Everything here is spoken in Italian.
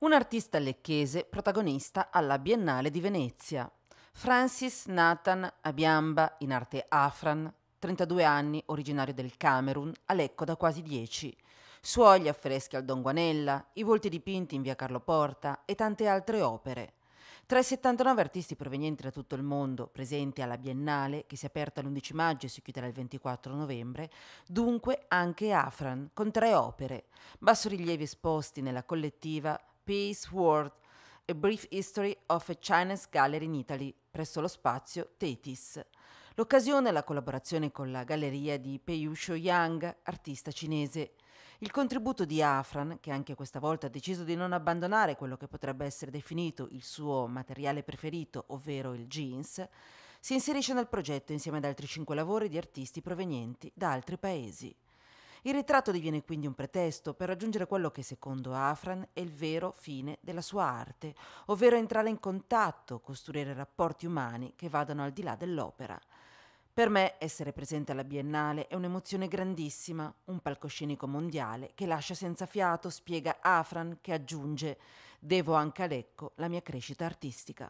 un artista lecchese protagonista alla Biennale di Venezia. Francis Nathan Abiamba, in arte Afran, 32 anni, originario del Camerun, a Lecco da quasi 10. Suoi gli affreschi al Don Guanella, i volti dipinti in via Carlo Porta e tante altre opere. Tra i 79 artisti provenienti da tutto il mondo presenti alla Biennale, che si è aperta l'11 maggio e si chiuderà il 24 novembre, dunque anche Afran, con tre opere, bassorilievi esposti nella collettiva Peace World, A Brief History of a Chinese Gallery in Italy, presso lo spazio Tetis. L'occasione è la collaborazione con la galleria di Peyusho Yang, artista cinese. Il contributo di Afran, che anche questa volta ha deciso di non abbandonare quello che potrebbe essere definito il suo materiale preferito, ovvero il jeans, si inserisce nel progetto insieme ad altri cinque lavori di artisti provenienti da altri paesi. Il ritratto diviene quindi un pretesto per raggiungere quello che secondo Afran è il vero fine della sua arte, ovvero entrare in contatto, costruire rapporti umani che vadano al di là dell'opera. Per me essere presente alla Biennale è un'emozione grandissima, un palcoscenico mondiale che lascia senza fiato, spiega Afran che aggiunge, devo anche a Lecco la mia crescita artistica.